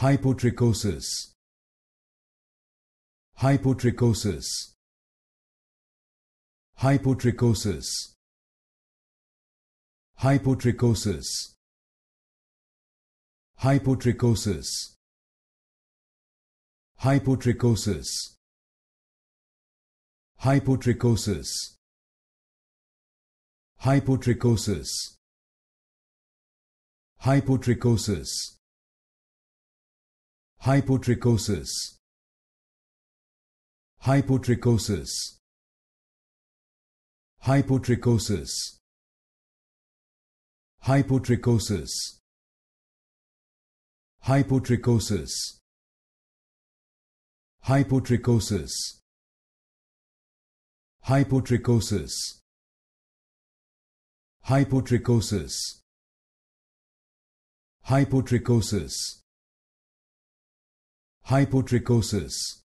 hypotrichosis hypotrichosis hypotrichosis hypotrichosis hypotrichosis hypotrichosis hypotrichosis hypotrichosis hypotrichosis hypotrichosis hypotrichosis hypotrichosis hypotrichosis hypotrichosis hypotrichosis hypotrichosis hypotrichosis hypotrichosis hypotrichosis